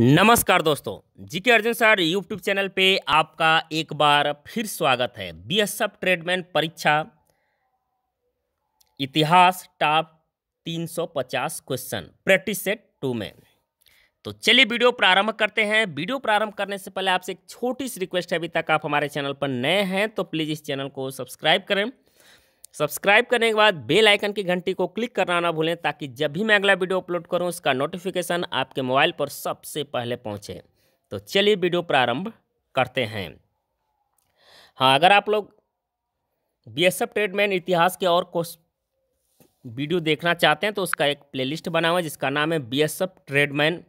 नमस्कार दोस्तों GK Arjun sir YouTube channel पे आपका एक बार फिर स्वागत है बी एस एफ ट्रेडमैन परीक्षा इतिहास top 350 question practice set two में तो चलिए वीडियो प्रारंभ करते हैं वीडियो प्रारंभ करने से पहले आपसे एक छोटी सी रिक्वेस्ट है अभी तक आप हमारे चैनल पर नए हैं तो प्लीज़ इस चैनल को सब्सक्राइब करें सब्सक्राइब करने के बाद बेल आइकन की घंटी को क्लिक करना ना भूलें ताकि जब भी मैं अगला वीडियो अपलोड करूं उसका नोटिफिकेशन आपके मोबाइल पर सबसे पहले पहुंचे तो चलिए वीडियो प्रारंभ करते हैं हाँ अगर आप लोग बी एस एफ ट्रेडमैन इतिहास के और कोश वीडियो देखना चाहते हैं तो उसका एक प्लेलिस्ट बना हुआ जिसका नाम है बी एस एफ ट्रेडमैन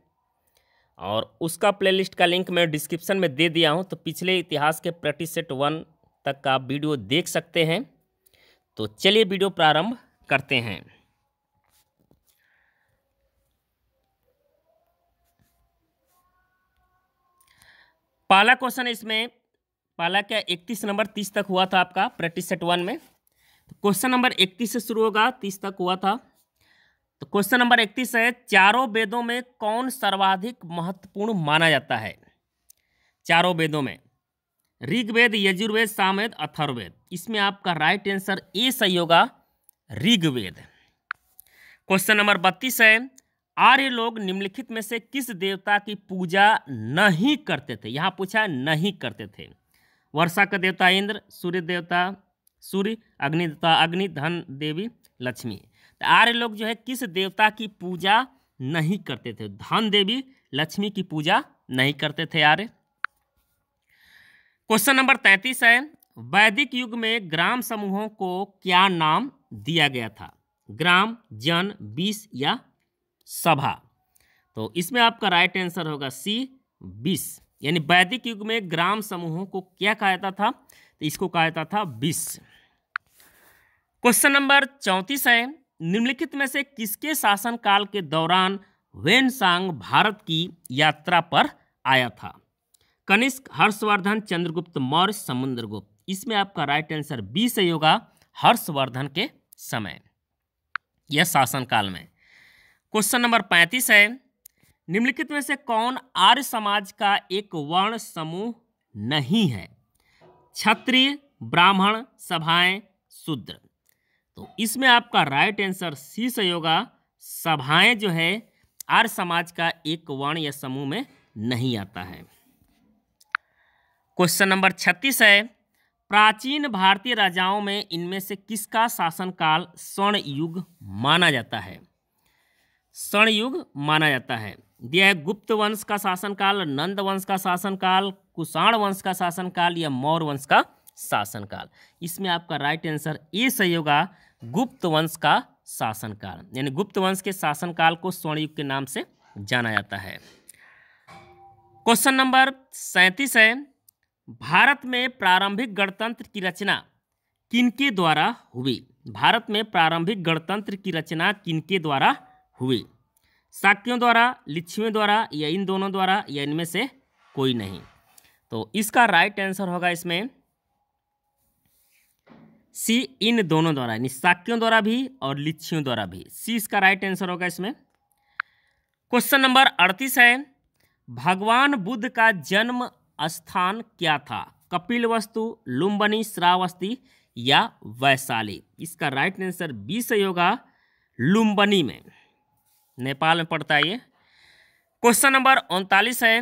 और उसका प्लेलिस्ट का लिंक मैं डिस्क्रिप्शन में दे दिया हूँ तो पिछले इतिहास के प्रैक्टिस सेट वन तक का वीडियो देख सकते हैं तो चलिए वीडियो प्रारंभ करते हैं पहला क्वेश्चन इसमें पहला क्या इकतीस नंबर तीस तक हुआ था आपका प्रैक्टिस सेट वन में क्वेश्चन तो नंबर इकतीस से शुरू होगा तीस तक हुआ था तो क्वेश्चन नंबर इकतीस है चारों वेदों में कौन सर्वाधिक महत्वपूर्ण माना जाता है चारों वेदों में ऋग्वेद यजुर्वेद सामवेद अथर्वेद इसमें आपका राइट आंसर ए सही होगा ऋग्वेद क्वेश्चन नंबर बत्तीस है आर्य लोग निम्नलिखित में से किस देवता की पूजा नहीं करते थे यहाँ पूछा नहीं करते थे वर्षा का देवता इंद्र सूर्य देवता सूर्य अग्नि देवता अग्नि धन देवी लक्ष्मी तो आर्य लोग जो है किस देवता की पूजा नहीं करते थे धन देवी लक्ष्मी की पूजा नहीं करते थे आर्य क्वेश्चन नंबर तैंतीस है वैदिक युग में ग्राम समूहों को क्या नाम दिया गया था ग्राम जन बीस या सभा तो इसमें आपका राइट आंसर होगा सी बीस यानी वैदिक युग में ग्राम समूहों को क्या कहा जाता था तो इसको कहा जाता था बीस क्वेश्चन नंबर चौंतीस है निम्नलिखित में से किसके शासनकाल के दौरान वेनसांग भारत की यात्रा पर आया था कनिष्क हर्षवर्धन चंद्रगुप्त मौर्य समुद्रगुप्त इसमें आपका राइट आंसर बी सही होगा हर्षवर्धन के समय यह शासनकाल में क्वेश्चन नंबर पैंतीस है निम्नलिखित में से कौन आर्य समाज का एक वर्ण समूह नहीं है क्षत्रिय ब्राह्मण सभाएं शूद्र तो इसमें आपका राइट आंसर सी सही होगा सभाएं जो है आर्य समाज का एक वर्ण या समूह में नहीं आता है क्वेश्चन नंबर छत्तीस है प्राचीन भारतीय राजाओं में इनमें से किसका शासनकाल स्वर्ण युग माना जाता है स्वर्ण युग माना जाता है दिया है गुप्त वंश का शासनकाल नंद वंश का शासनकाल कुषाण वंश का शासनकाल या मौर्य वंश का शासनकाल इसमें आपका राइट आंसर ए सही होगा गुप्त वंश का शासनकाल यानी गुप्त वंश के शासनकाल को स्वर्णयुग के नाम से जाना जाता है क्वेश्चन नंबर सैंतीस है भारत में प्रारंभिक गणतंत्र की रचना किनके द्वारा हुई भारत में प्रारंभिक गणतंत्र की रचना किनके द्वारा हुई साक्यों द्वारा लिच्छियों द्वारा या इन दोनों द्वारा या इनमें से कोई नहीं तो इसका राइट आंसर होगा इसमें सी इन दोनों द्वारा यानी साक्यों द्वारा भी और लिच्छियों द्वारा भी सी इसका राइट आंसर होगा इसमें क्वेश्चन नंबर अड़तीस है भगवान बुद्ध का जन्म स्थान क्या था कपिल वस्तु लुम्बनी श्रावस्ती या वैशाली इसका राइट आंसर बी सही होगा लुम्बनी में नेपाल में पड़ता है ये क्वेश्चन नंबर उनतालीस है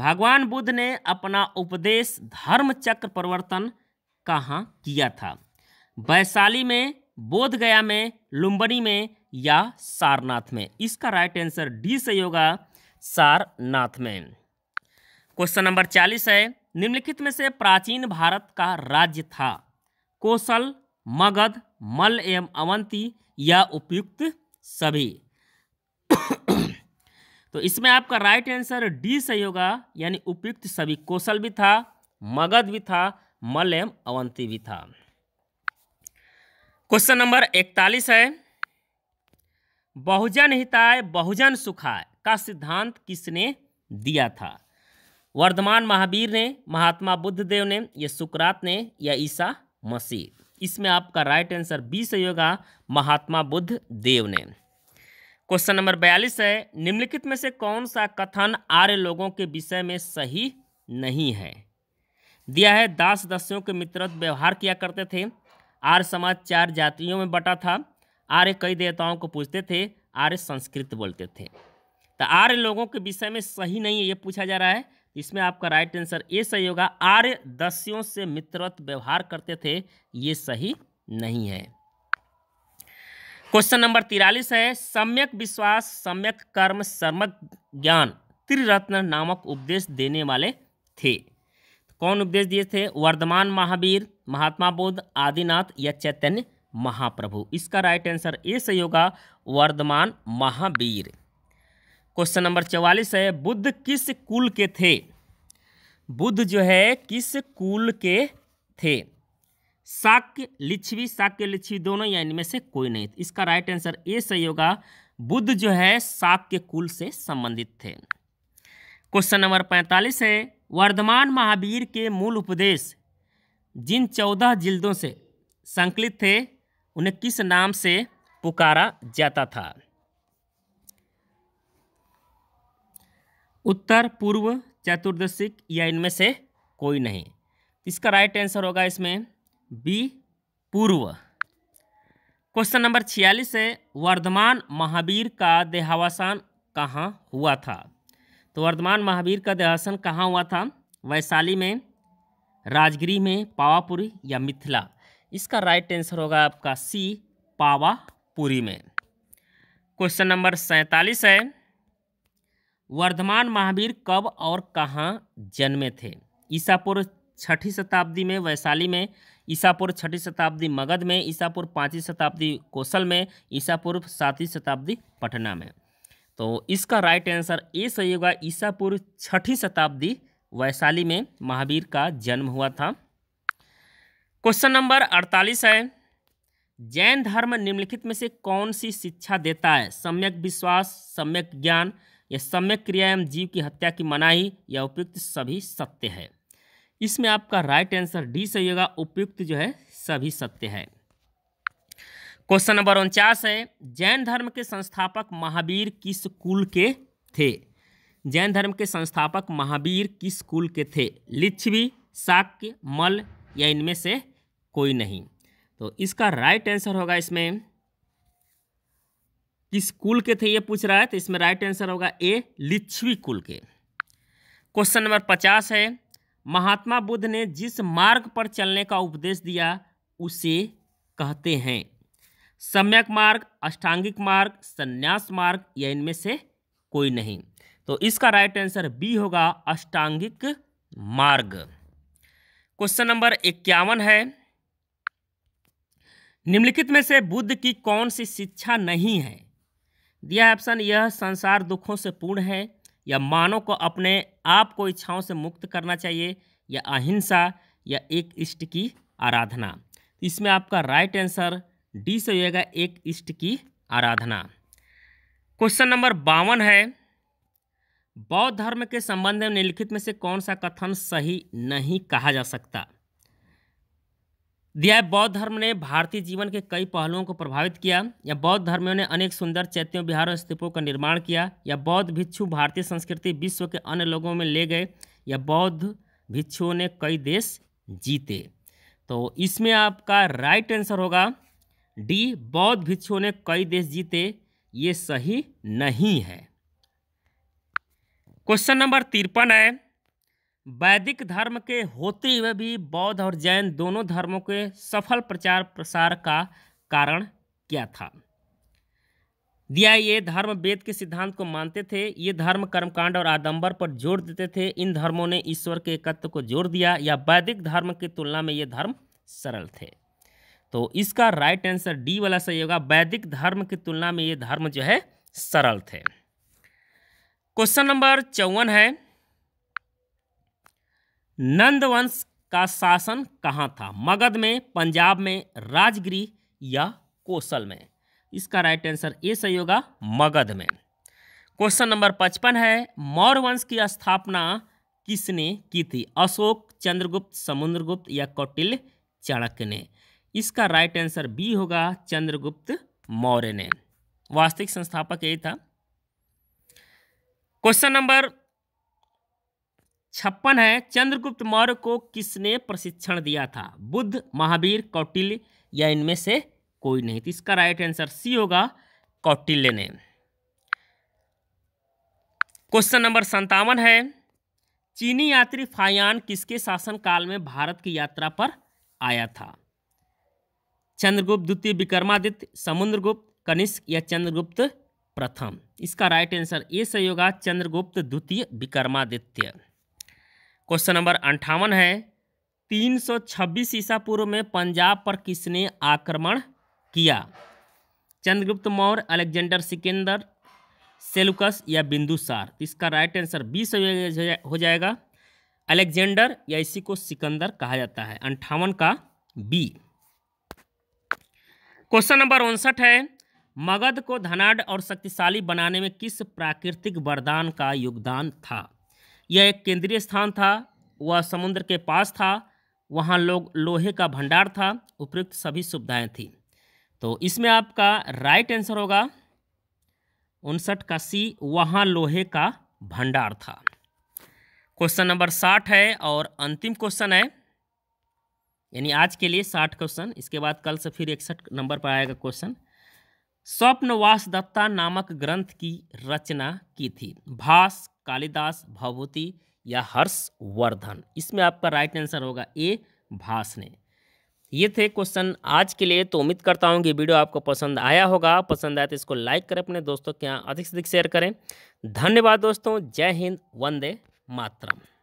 भगवान बुद्ध ने अपना उपदेश धर्म चक्र परिवर्तन कहाँ किया था वैशाली में बोधगया में लुम्बनी में या सारनाथ में इसका राइट आंसर डी सही होगा सारनाथ में क्वेश्चन नंबर चालीस है निम्नलिखित में से प्राचीन भारत का राज्य था कोसल मगध मल एवं अवंती या उपयुक्त सभी तो इसमें आपका राइट आंसर डी सही होगा यानी उपयुक्त सभी कोसल भी था मगध भी था मल एवं अवंती भी था क्वेश्चन नंबर इकतालीस है बहुजन हिताय बहुजन सुखाय का सिद्धांत किसने दिया था वर्धमान महावीर ने महात्मा बुद्ध देव ने या सुकरात ने या ईसा मसीह इसमें आपका राइट आंसर बी सही होगा महात्मा बुद्ध देव ने क्वेश्चन नंबर बयालीस है निम्नलिखित में से कौन सा कथन आर्य लोगों के विषय में सही नहीं है दिया है दास दस्यों के मित्रत व्यवहार किया करते थे आर्य समाज चार जातियों में बटा था आर्य कई देवताओं को पूछते थे आर्य संस्कृत बोलते थे तो आर्य लोगों के विषय में सही नहीं है ये पूछा जा रहा है इसमें आपका राइट आंसर ए सही होगा आर्य दस्यों से मित्रवत व्यवहार करते थे ये सही नहीं है क्वेश्चन नंबर तिरालीस है सम्यक विश्वास सम्यक कर्म सम्यक ज्ञान त्रिरत्न नामक उपदेश देने वाले थे कौन उपदेश दिए थे वर्धमान महावीर महात्मा बुद्ध आदिनाथ या चैतन्य महाप्रभु इसका राइट आंसर ए सही होगा वर्धमान महावीर क्वेश्चन नंबर चवालीस है बुद्ध किस कुल के थे बुद्ध जो है किस कुल के थे शाक्य लिच्छवी शाक्य लिच्छवी दोनों या इनमें से कोई नहीं इसका राइट आंसर ए सही होगा बुद्ध जो है शाक्य कुल से संबंधित थे क्वेश्चन नंबर पैंतालीस है वर्धमान महावीर के मूल उपदेश जिन चौदह जिल्दों से संकलित थे उन्हें किस नाम से पुकारा जाता था उत्तर पूर्व चतुर्दशिक या इनमें से कोई नहीं इसका राइट आंसर होगा इसमें बी पूर्व क्वेश्चन नंबर छियालीस है वर्धमान महावीर का देहावसान कहाँ हुआ था तो वर्धमान महावीर का देहावसान कहाँ हुआ था वैशाली में राजगिरी में पावापुरी या मिथिला इसका राइट आंसर होगा आपका सी पावापुरी में क्वेश्चन नंबर सैंतालीस है वर्धमान महावीर कब और कहाँ जन्मे थे ईसापुर छठी शताब्दी में वैशाली में ईसापुर छठी शताब्दी मगध में ईसापुर पाँचवीं शताब्दी कौशल में ईसापुर सातवीं शताब्दी पटना में तो इसका राइट आंसर ए सही होगा ईसापुर छठी शताब्दी वैशाली में महावीर का जन्म हुआ था क्वेश्चन नंबर अड़तालीस है जैन धर्म निम्नलिखित में से कौन सी शिक्षा देता है सम्यक विश्वास सम्यक ज्ञान यह सम्यक क्रिया एवं जीव की हत्या की मनाही या उपयुक्त सभी सत्य है इसमें आपका राइट आंसर डी सही होगा उपयुक्त जो है सभी सत्य है क्वेश्चन नंबर उनचास है जैन धर्म के संस्थापक महावीर किस कुल के थे जैन धर्म के संस्थापक महावीर किस कुल के थे लिच्छवी शाक्य मल या इनमें से कोई नहीं तो इसका राइट आंसर होगा इसमें किस कुल के थे ये पूछ रहा है तो इसमें राइट आंसर होगा ए लिच्छवी कुल के क्वेश्चन नंबर पचास है महात्मा बुद्ध ने जिस मार्ग पर चलने का उपदेश दिया उसे कहते हैं सम्यक मार्ग अष्टांगिक मार्ग संन्यास मार्ग या इनमें से कोई नहीं तो इसका राइट आंसर बी होगा अष्टांगिक मार्ग क्वेश्चन नंबर इक्यावन है निम्नलिखित में से बुद्ध की कौन सी शिक्षा नहीं है दिया ऑप्शन यह संसार दुखों से पूर्ण है या मानव को अपने आप को इच्छाओं से मुक्त करना चाहिए या अहिंसा या एक इष्ट की आराधना तो इसमें आपका राइट आंसर डी से होगा एक इष्ट की आराधना क्वेश्चन नंबर बावन है बौद्ध धर्म के संबंध में निम्नलिखित में से कौन सा कथन सही नहीं कहा जा सकता दिया है बौद्ध धर्म ने भारतीय जीवन के कई पहलुओं को प्रभावित किया या बौद्ध धर्मियों ने अनेक सुंदर चैत्यों बिहारों और स्तूपों का निर्माण किया या बौद्ध भिक्षु भारतीय संस्कृति विश्व के अन्य लोगों में ले गए या बौद्ध भिक्षुओं ने कई देश जीते तो इसमें आपका राइट आंसर होगा डी बौद्ध भिक्षुओं ने कई देश जीते ये सही नहीं है क्वेश्चन नंबर तिरपन है वैदिक धर्म के होते हुए भी बौद्ध और जैन दोनों धर्मों के सफल प्रचार प्रसार का कारण क्या था दिया ये धर्म वेद के सिद्धांत को मानते थे ये धर्म कर्मकांड और आदम्बर पर जोर देते थे इन धर्मों ने ईश्वर के एकत्व को जोर दिया या वैदिक धर्म की तुलना में ये धर्म सरल थे तो इसका राइट आंसर डी वाला सही होगा वैदिक धर्म की तुलना में ये धर्म जो है सरल थे क्वेश्चन नंबर चौवन है नंदवंश का शासन कहाँ था मगध में पंजाब में राजगिरी या कोसल में इसका राइट आंसर ए सही होगा मगध में क्वेश्चन नंबर पचपन है मौर्य वंश की स्थापना किसने की थी अशोक चंद्रगुप्त समुद्रगुप्त या कौटिल्य चाणक्य ने इसका राइट आंसर बी होगा चंद्रगुप्त मौर्य ने वास्तविक संस्थापक यही था क्वेश्चन नंबर छप्पन है चंद्रगुप्त मौर्य को किसने प्रशिक्षण दिया था बुद्ध महावीर कौटिल्य या इनमें से कोई नहीं तो इसका राइट आंसर सी होगा कौटिल्य ने क्वेश्चन नंबर संतावन है चीनी यात्री फायान किसके शासनकाल में भारत की यात्रा पर आया था चंद्रगुप्त द्वितीय विक्रमादित्य समुद्रगुप्त कनिष्क या चंद्रगुप्त प्रथम इसका राइट आंसर ए सही होगा चंद्रगुप्त द्वितीय विक्रमादित्य क्वेश्चन नंबर अंठावन है 326 ईसा पूर्व में पंजाब पर किसने आक्रमण किया चंद्रगुप्त मौर्य अलेक्जेंडर सिकंदर सेलुकस या बिंदुसार इसका राइट आंसर बी से हो जाएगा अलेक्जेंडर या इसी को सिकंदर कहा जाता है अंठावन का बी क्वेश्चन नंबर उनसठ है मगध को धनाढ़ और शक्तिशाली बनाने में किस प्राकृतिक वरदान का योगदान था यह एक केंद्रीय स्थान था वह समुद्र के पास था वहाँ लोग लोहे का भंडार था उपयुक्त सभी सुविधाएं थी तो इसमें आपका राइट आंसर होगा उनसठ का सी वहाँ लोहे का भंडार था क्वेश्चन नंबर साठ है और अंतिम क्वेश्चन है यानी आज के लिए साठ क्वेश्चन इसके बाद कल से फिर इकसठ नंबर पर आएगा क्वेश्चन स्वप्नवास दत्ता नामक ग्रंथ की रचना की थी भास कालिदास भवभूति या हर्षवर्धन इसमें आपका राइट आंसर होगा ए भास ने ये थे क्वेश्चन आज के लिए तो उम्मीद करता हूँ कि वीडियो आपको पसंद आया होगा पसंद आया तो इसको लाइक करें अपने दोस्तों के यहाँ अधिक से अधिक शेयर करें धन्यवाद दोस्तों जय हिंद वंदे मातरम